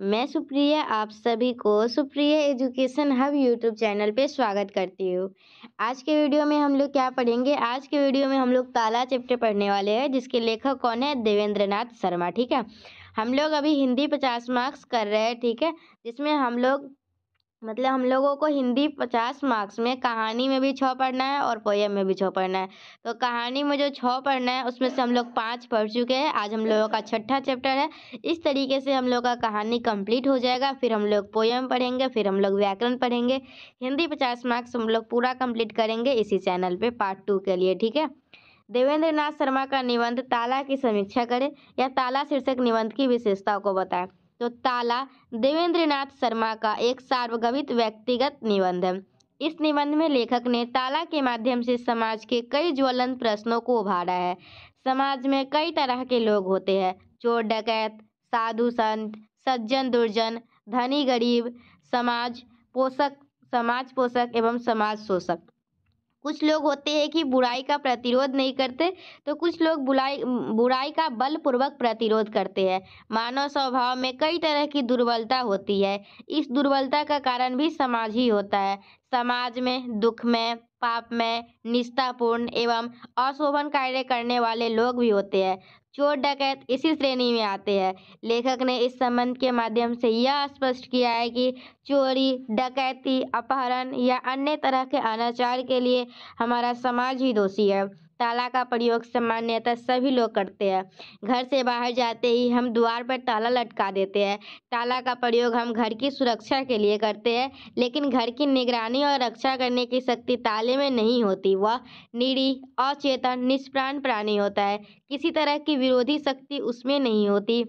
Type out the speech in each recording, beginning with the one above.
मैं सुप्रिया आप सभी को Supriya education hub YouTube channel पे स्वागत करती हूँ आज के वीडियो में हम लोग क्या पढ़ेंगे आज के वीडियो में हम लोग ताला चैप्टर पढ़ने वाले हैं जिसके लेखक कौन है देवेंद्र नाथ शर्मा ठीक है हम लोग अभी हिंदी पचास मार्क्स कर रहे हैं ठीक है जिसमें हम लोग मतलब हम लोगों को हिंदी पचास मार्क्स में कहानी में भी छः पढ़ना है और पोयम में भी छः पढ़ना है तो कहानी में जो छः पढ़ना है उसमें से हम लोग पाँच पढ़ चुके हैं आज हम लोगों का छठा चैप्टर है इस तरीके से हम लोग का कहानी कंप्लीट हो जाएगा फिर हम लोग पोयम पढ़ेंगे फिर हम लोग व्याकरण पढ़ेंगे हिंदी पचास मार्क्स हम लोग पूरा कम्प्लीट करेंगे इसी चैनल पर पार्ट टू के लिए ठीक है देवेंद्र नाथ शर्मा का निबंध ताला की समीक्षा करें या ताला शीर्षक निबंध की विशेषताओं को बताएं तो ताला देवेंद्रनाथ शर्मा का एक सार्वगवित व्यक्तिगत निबंध है इस निबंध में लेखक ने ताला के माध्यम से समाज के कई ज्वलंत प्रश्नों को उभारा है समाज में कई तरह के लोग होते हैं चोर डकैत साधु संत सज्जन दुर्जन धनी गरीब समाज पोषक समाज पोषक एवं समाज शोषक कुछ लोग होते हैं कि बुराई का प्रतिरोध नहीं करते तो कुछ लोग बुराई बुराई का बलपूर्वक प्रतिरोध करते हैं मानव स्वभाव में कई तरह की दुर्बलता होती है इस दुर्बलता का कारण भी समाज ही होता है समाज में दुख में पाप में निष्ठापूर्ण एवं अशोभन कार्य करने वाले लोग भी होते हैं चोर डकैत इसी श्रेणी में आते हैं लेखक ने इस संबंध के माध्यम से यह स्पष्ट किया है कि चोरी डकैती अपहरण या अन्य तरह के अनाचार के लिए हमारा समाज ही दोषी है ताला का प्रयोग सामान्यतः सभी लोग करते हैं घर से बाहर जाते ही हम द्वार पर ताला लटका देते हैं ताला का प्रयोग हम घर की सुरक्षा के लिए करते हैं लेकिन घर की निगरानी और रक्षा करने की शक्ति ताले में नहीं होती वह निरी अचेतन निष्प्राण प्राणी होता है किसी तरह की विरोधी शक्ति उसमें नहीं होती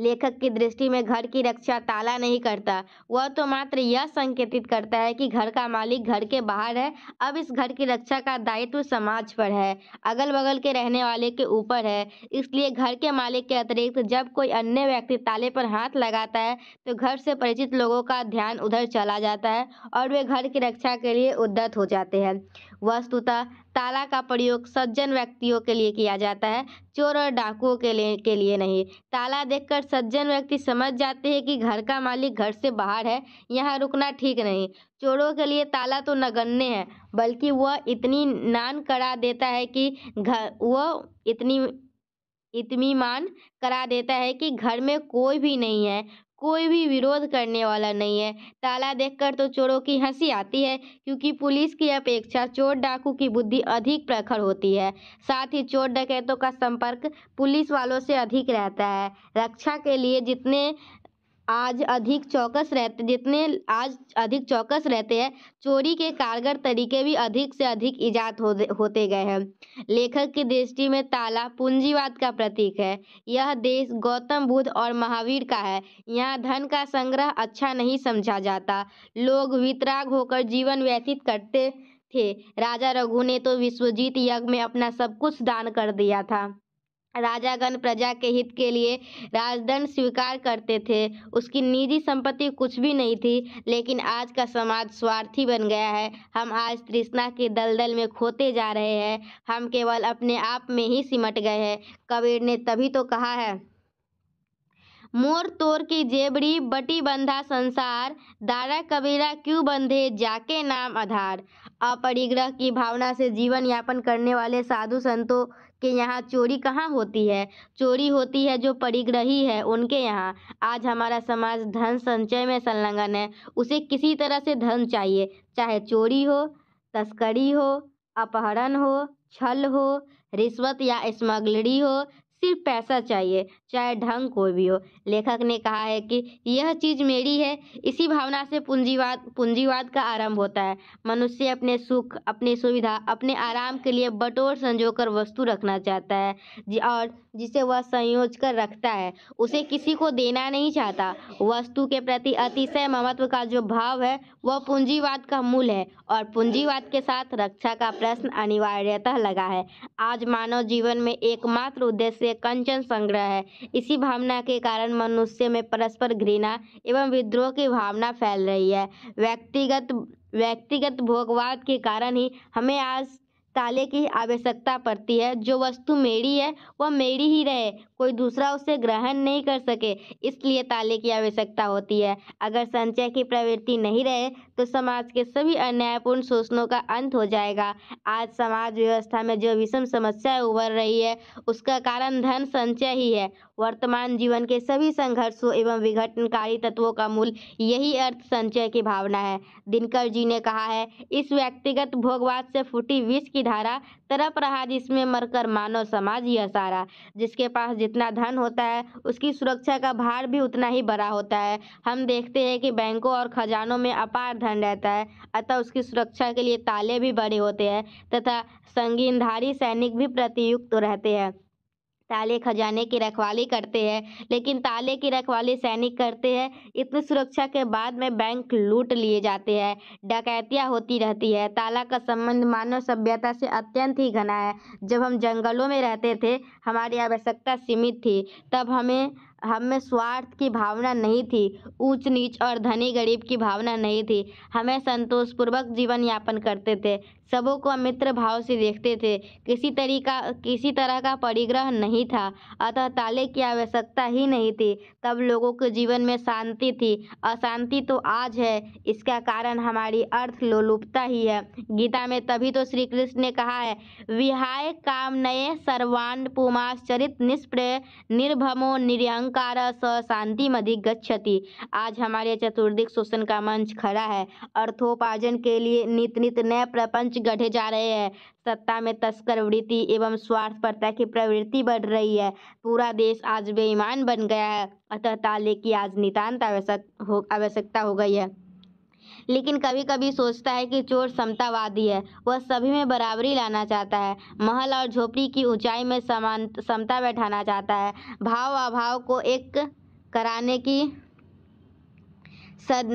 लेखक की दृष्टि में घर की रक्षा ताला नहीं करता वह तो मात्र यह संकेतित करता है कि घर का मालिक घर के बाहर है अब इस घर की रक्षा का दायित्व समाज पर है अगल बगल के रहने वाले के ऊपर है इसलिए घर के मालिक के अतिरिक्त जब कोई अन्य व्यक्ति ताले पर हाथ लगाता है तो घर से परिचित लोगों का ध्यान उधर चला जाता है और वे घर की रक्षा के लिए उद्दत हो जाते हैं वस्तुतः ताला का प्रयोग सज्जन व्यक्तियों के लिए किया जाता है चोर और डाकुओं के लिए के लिए नहीं ताला देखकर सज्जन व्यक्ति समझ जाते हैं कि घर का मालिक घर से बाहर है यहाँ रुकना ठीक नहीं चोरों के लिए ताला तो नगण्य है बल्कि वह इतनी नान करा देता है कि घर वह इतनी इतमीमान करा देता है कि घर में कोई भी नहीं है कोई भी विरोध करने वाला नहीं है ताला देखकर तो चोरों की हंसी आती है क्योंकि पुलिस की अपेक्षा चोर डाकू की बुद्धि अधिक प्रखर होती है साथ ही चोर डकैतों का संपर्क पुलिस वालों से अधिक रहता है रक्षा के लिए जितने आज अधिक चौकस रहते जितने आज अधिक चौकस रहते हैं चोरी के कारगर तरीके भी अधिक से अधिक ईजाद हो होते गए हैं लेखक की दृष्टि में ताला पूंजीवाद का प्रतीक है यह देश गौतम बुद्ध और महावीर का है यहाँ धन का संग्रह अच्छा नहीं समझा जाता लोग वितराग होकर जीवन व्यतीत करते थे राजा रघु ने तो विश्वजीत यज्ञ में अपना सब कुछ दान कर दिया था राजागण प्रजा के हित के लिए राजदंड स्वीकार करते थे उसकी निजी संपत्ति कुछ भी नहीं थी लेकिन आज का समाज स्वार्थी बन गया है हम आज तृष्णा के दलदल में खोते जा रहे हैं हम केवल अपने आप में ही सिमट गए हैं कबीर ने तभी तो कहा है मोर तोर की जेबड़ी बटी बंधा संसार दारा कबीरा क्यों बंधे जाके नाम आधार अपरिग्रह की भावना से जीवन यापन करने वाले साधु संतों के यहाँ चोरी कहाँ होती है चोरी होती है जो परिग्रही है उनके यहाँ आज हमारा समाज धन संचय में संलग्न है उसे किसी तरह से धन चाहिए चाहे चोरी हो तस्करी हो अपहरण हो छल हो रिश्वत या स्मगलरी हो सिर्फ पैसा चाहिए चाहे ढंग कोई भी हो लेखक ने कहा है कि यह चीज़ मेरी है इसी भावना से पूंजीवाद पूंजीवाद का आरंभ होता है मनुष्य अपने सुख अपनी सुविधा अपने आराम के लिए बटोर संजोकर वस्तु रखना चाहता है और जिसे वह संयोज कर रखता है उसे किसी को देना नहीं चाहता वस्तु के प्रति अतिशय महत्व का जो भाव है वह पूंजीवाद का मूल है और पूंजीवाद के साथ रक्षा का प्रश्न अनिवार्यतः लगा है आज मानव जीवन में एकमात्र उद्देश्य लिए कंचन संग्रह है इसी भावना के कारण मनुष्य में परस्पर घृणा एवं विद्रोह की भावना फैल रही है व्यक्तिगत व्यक्तिगत भोगवाद के कारण ही हमें आज ताले की आवश्यकता पड़ती है जो वस्तु मेरी है वह मेरी ही रहे कोई दूसरा उसे ग्रहण नहीं कर सके इसलिए ताले की आवश्यकता होती है अगर संचय की प्रवृत्ति नहीं रहे तो समाज के सभी अन्यायपूर्ण शोषणों का अंत हो जाएगा आज समाज व्यवस्था में जो विषम समस्या उभर रही है उसका कारण धन संचय ही है वर्तमान जीवन के सभी संघर्षों एवं विघटनकारी तत्वों का मूल यही अर्थ संचय की भावना है दिनकर जी ने कहा है इस व्यक्तिगत भोगवाद से फूटी विष की की धारा तरप रहा जिसमें मरकर मानव समाज यह सारा जिसके पास जितना धन होता है उसकी सुरक्षा का भार भी उतना ही बड़ा होता है हम देखते हैं कि बैंकों और खजानों में अपार धन रहता है अतः उसकी सुरक्षा के लिए ताले भी बड़े होते हैं तथा संगीनधारी सैनिक भी प्रतियुक्त रहते हैं ताले खजाने की रखवाली करते हैं लेकिन ताले की रखवाली सैनिक करते हैं इतनी सुरक्षा के बाद में बैंक लूट लिए जाते हैं डकैतियाँ होती रहती है ताला का संबंध मानव सभ्यता से अत्यंत ही घना है जब हम जंगलों में रहते थे हमारी आवश्यकता सीमित थी तब हमें हमें स्वार्थ की भावना नहीं थी ऊँच नीच और धनी गरीब की भावना नहीं थी हमें संतोषपूर्वक जीवन यापन करते थे सबों को मित्र भाव से देखते थे किसी तरीका किसी तरह का परिग्रह नहीं था अतः ताले की आवश्यकता ही नहीं थी तब लोगों के जीवन में शांति थी अशांति तो आज है इसका कारण हमारी अर्थ लोलुपता ही है गीता में तभी तो श्री कृष्ण ने कहा है विहाय काम नए सर्वाण्ड पुमाश्चरित निष्प्रय निर्भमो निर्यंक अहंकार मधिक गच्छति आज हमारे चतुर्दिक शोषण का मंच खड़ा है अर्थोपार्जन के लिए नित नित नए प्रपंच गढ़े जा रहे हैं सत्ता में तस्कर वृत्ति एवं स्वार्थपरता की प्रवृत्ति बढ़ रही है पूरा देश आज बेईमान बन गया है अतः ताले की आज नितान्त आवश्यक हो आवश्यकता हो गई है लेकिन कभी कभी सोचता है कि चोर समतावादी है वह सभी में बराबरी लाना चाहता है महल और झोपड़ी की ऊंचाई में समान समता बैठाना चाहता है भाव अभाव को एक कराने की सद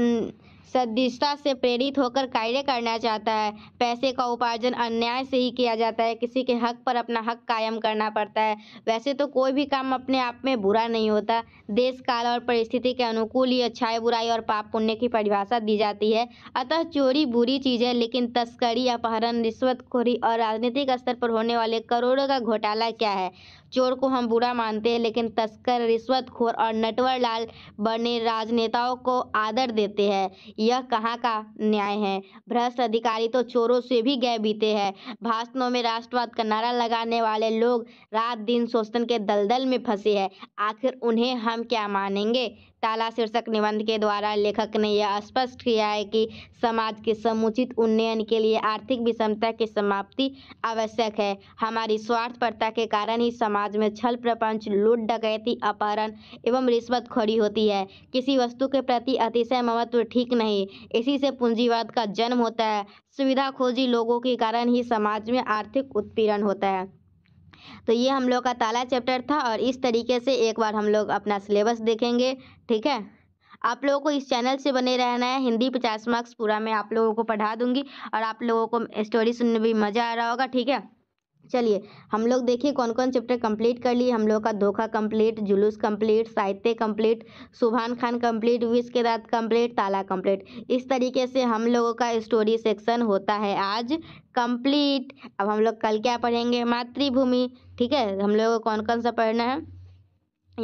सदिच्छा से प्रेरित होकर कार्य करना चाहता है पैसे का उपार्जन अन्याय से ही किया जाता है किसी के हक पर अपना हक कायम करना पड़ता है वैसे तो कोई भी काम अपने आप में बुरा नहीं होता देश काल और परिस्थिति के अनुकूल ही अच्छाई बुराई और पाप पुण्य की परिभाषा दी जाती है अतः चोरी बुरी चीज़ है लेकिन तस्करी अपहरण रिश्वतखोरी और राजनीतिक स्तर पर होने वाले करोड़ों का घोटाला क्या है चोर को हम बुरा मानते हैं लेकिन तस्कर रिश्वतखोर और नटवर लाल बने राजनेताओं को आदर देते हैं यह कहाँ का न्याय है भ्रष्ट अधिकारी तो चोरों से भी गए बीते हैं भाषणों में राष्ट्रवाद का नारा लगाने वाले लोग रात दिन शोषण के दलदल में फंसे हैं आखिर उन्हें हम क्या मानेंगे ताला शीर्षक निबंध के द्वारा लेखक ने यह स्पष्ट किया है कि समाज के समुचित उन्नयन के लिए आर्थिक विषमता की समाप्ति आवश्यक है हमारी स्वार्थपरता के कारण ही समाज में छल प्रपंच लूट डकैती अपहरण एवं रिश्वत खड़ी होती है किसी वस्तु के प्रति अतिशय महत्व ठीक नहीं इसी से पूंजीवाद का जन्म होता है सुविधा खोजी लोगों के कारण ही समाज में आर्थिक उत्पीड़न होता है तो ये हम लोग का ताला चैप्टर था और इस तरीके से एक बार हम लोग अपना सिलेबस देखेंगे ठीक है आप लोगों को इस चैनल से बने रहना है हिंदी पचास मार्क्स पूरा मैं आप लोगों को पढ़ा दूंगी और आप लोगों को स्टोरी सुनने में भी मज़ा आ रहा होगा ठीक है चलिए हम लोग देखिए कौन कौन चैप्टर कंप्लीट कर लिए हम लोग का धोखा कंप्लीट जुलूस कंप्लीट साहित्य कंप्लीट सुभान खान कंप्लीट विश के रात कंप्लीट ताला कंप्लीट इस तरीके से हम लोगों का स्टोरी सेक्शन होता है आज कंप्लीट अब हम लोग कल क्या पढ़ेंगे मातृभूमि ठीक है हम लोगों को कौन कौन सा पढ़ना है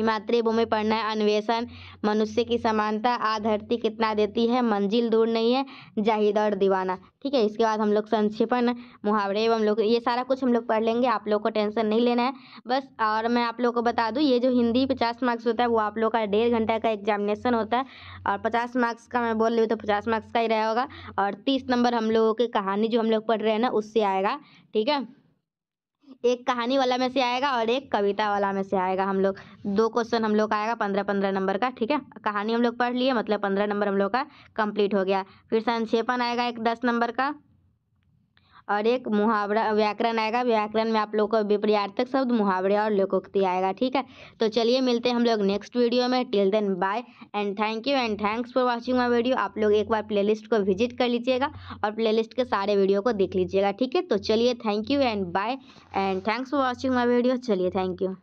मातृभूमि पढ़ना है अन्वेषण मनुष्य की समानता आ धरती कितना देती है मंजिल दूर नहीं है जाहिद और दीवाना ठीक है इसके बाद हम लोग संक्षेपण मुहावरे एवं लोग ये सारा कुछ हम लोग पढ़ लेंगे आप लोग को टेंशन नहीं लेना है बस और मैं आप लोग को बता दूँ ये जो हिंदी पचास मार्क्स होता है वो आप लोग का डेढ़ घंटा का एग्जामिनेशन होता है और पचास मार्क्स का मैं बोल रही हूँ तो पचास मार्क्स का ही रहेगा और तीस नंबर हम लोगों की कहानी जो हम लोग पढ़ रहे हैं ना उससे आएगा ठीक है एक कहानी वाला में से आएगा और एक कविता वाला में से आएगा हम लोग दो क्वेश्चन हम लोग का आएगा पंद्रह पंद्रह नंबर का ठीक है कहानी हम लोग पढ़ लिए मतलब पंद्रह नंबर हम लोग का कंप्लीट हो गया फिर संक्षेपण आएगा एक दस नंबर का और एक मुहावरा व्याकरण आएगा व्याकरण में आप लोग को विपर्यार्थक शब्द मुहावरे और लोकोक्ति आएगा ठीक है तो चलिए मिलते हैं हम लोग नेक्स्ट वीडियो में till then bye and thank you and thanks for watching my video आप लोग एक बार प्लेलिस्ट को विजिट कर लीजिएगा और प्लेलिस्ट के सारे वीडियो को देख लीजिएगा ठीक है तो चलिए thank you and bye and thanks for watching my video चलिए थैंक यू